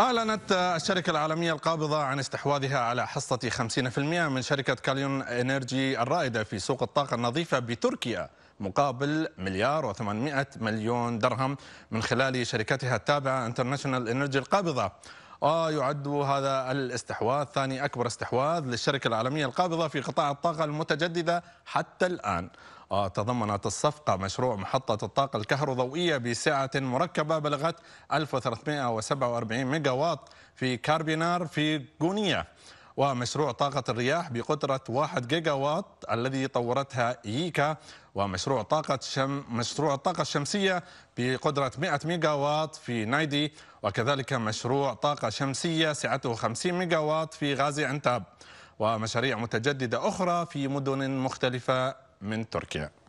أعلنت الشركة العالمية القابضة عن استحواذها على حصة 50% من شركة كاليون إنرجي الرائدة في سوق الطاقة النظيفة بتركيا مقابل مليار و800 مليون درهم من خلال شركتها التابعة انترناشونال إنرجي القابضة ويعد هذا الاستحواذ ثاني أكبر استحواذ للشركة العالمية القابضة في قطاع الطاقة المتجددة حتى الآن وتضمنت الصفقة مشروع محطة الطاقة الكهروضوئية بسعة مركبة بلغت 1347 ميجا واط في كاربينار في غونيا ومشروع طاقة الرياح بقدرة 1 جيجا واط الذي طورتها ييكا ومشروع طاقة شم مشروع الطاقة الشمسية بقدرة 100 ميجا واط في نايدي وكذلك مشروع طاقة شمسية سعته 50 ميجا واط في غازي عنتاب ومشاريع متجددة أخرى في مدن مختلفة من تركيا